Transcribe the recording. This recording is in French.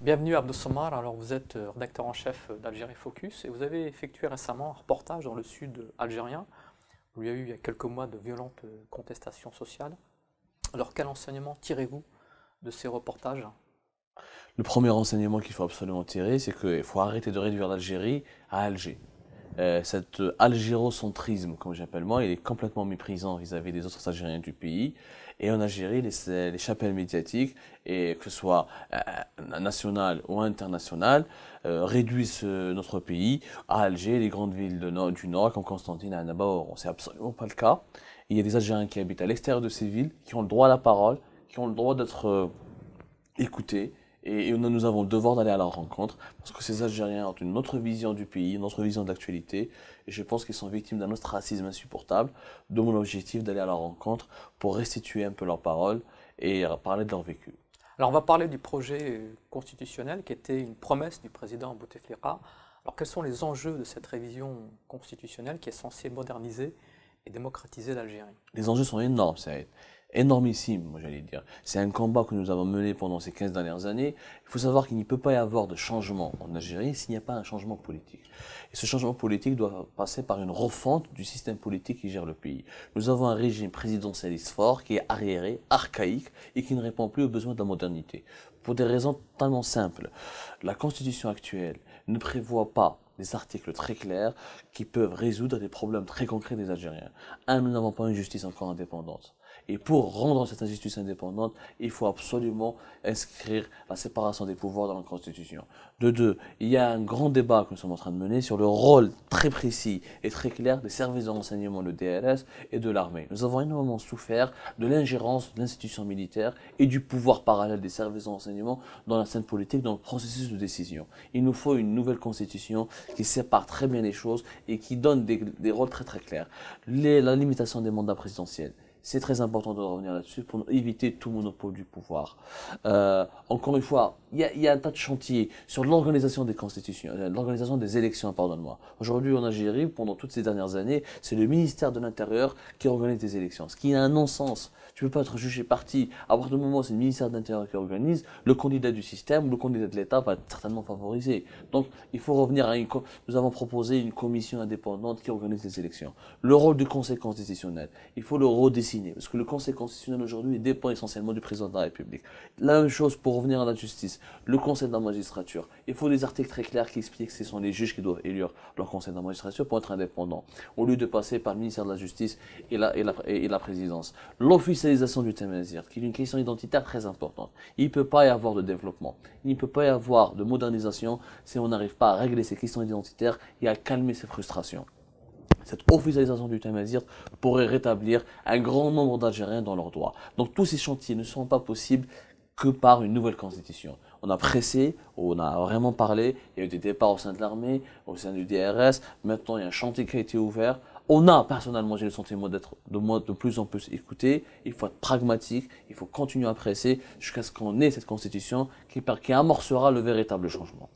Bienvenue Abdou Somar, alors vous êtes euh, rédacteur en chef euh, d'Algérie Focus et vous avez effectué récemment un reportage dans le sud euh, algérien où il y a eu il y a quelques mois de violentes contestations sociales. Alors quel enseignement tirez-vous de ces reportages Le premier enseignement qu'il faut absolument tirer, c'est qu'il faut arrêter de réduire l'Algérie à Alger. Euh, cet euh, algérocentrisme, comme j'appelle moi, il est complètement méprisant vis-à-vis des autres Algériens du pays. Et en Algérie, les, les chapelles médiatiques, et que ce soit euh, euh nationales ou internationales, réduisent notre pays à Alger, les grandes villes du Nord, comme Constantine, Annaba, on C'est absolument pas le cas. Il y a des Algériens qui habitent à l'extérieur de ces villes, qui ont le droit à la parole, qui ont le droit d'être écoutés, et, nous avons le devoir d'aller à leur rencontre parce que ces Algériens ont une autre vision du pays, une autre vision de l'actualité et je pense qu'ils sont victimes d'un ostracisme insupportable, Donc mon objectif d'aller à leur rencontre pour restituer un peu leurs parole et euh, parler de leur vécu. Alors on va parler du projet euh, constitutionnel qui était une promesse du président Bouteflika. Alors quels sont les enjeux de cette révision constitutionnelle qui est censée moderniser et démocratiser l'Algérie Les enjeux sont énormes, ça énormissime, moi j'allais dire. C'est un combat que nous avons mené pendant ces 15 dernières années. Il faut savoir qu'il n'y peut pas y avoir de changement en Algérie s'il n'y a pas un changement politique. Et ce changement politique doit passer par une refonte du système politique qui gère le pays. Nous avons un régime présidentialiste fort qui est arriéré, archaïque et qui ne répond plus aux besoins de la modernité. Pour des raisons tellement simples. La constitution actuelle ne prévoit pas des articles très clairs qui peuvent résoudre des problèmes très concrets des Algériens. Un, nous n'avons pas une justice encore indépendante. Et pour rendre cette justice indépendante, il faut absolument inscrire la séparation des pouvoirs dans la Constitution. De deux, il y a un grand débat que nous sommes en train de mener sur le rôle très précis et très clair des services de renseignement, le DRS, et de l'armée. Nous avons énormément souffert de l'ingérence de l'institution militaire et du pouvoir parallèle des services de renseignement dans la scène politique, dans le processus de décision. Il nous faut une nouvelle Constitution qui sépare très bien les choses et qui donne des, rôles très très clairs. la limitation des mandats présidentiels, c'est très important de revenir là-dessus pour éviter tout monopole du pouvoir. Euh, encore une fois, il y, y, a un tas de chantiers sur l'organisation des constitutions, euh, l'organisation des élections, pardonne-moi. Aujourd'hui, en Algérie, pendant toutes ces dernières années, c'est le ministère de l'Intérieur qui organise des élections, ce qui est un non-sens. Tu ne peux pas être jugé parti. À partir du moment où c'est le ministère de l'Intérieur qui organise, le candidat du système ou le candidat de l'État va être certainement favorisé. Donc, il faut revenir à une. Nous avons proposé une commission indépendante qui organise les élections. Le rôle du Conseil constitutionnel, il faut le des parce que le Conseil constitutionnel aujourd'hui dépend essentiellement du président de la République. La même chose pour revenir à la justice, le Conseil de la magistrature. Il faut des articles très clairs qui expliquent que ce sont les juges qui doivent élire leur Conseil de la magistrature pour être indépendants, au lieu de passer par le ministère de la Justice et la, présidence. L'officialisation du azir, qui est une question identitaire très importante. Il ne peut pas y avoir de développement, il ne peut pas y avoir de modernisation si on n'arrive pas à régler ces questions identitaires et à calmer ces frustrations cette officialisation du Temazir pourrait rétablir un grand nombre d'Algériens dans leurs droits. Donc tous ces chantiers ne sont pas possibles que par une nouvelle constitution. On a pressé, on a vraiment parlé, il y a eu des départs au sein de l'armée, au sein du DRS, maintenant il y a un chantier qui a été ouvert. On a, personnellement, j'ai le sentiment d'être de, de plus en plus écouté, il faut être pragmatique, il faut continuer à presser jusqu'à ce qu'on ait cette constitution qui, qui amorcera le véritable changement.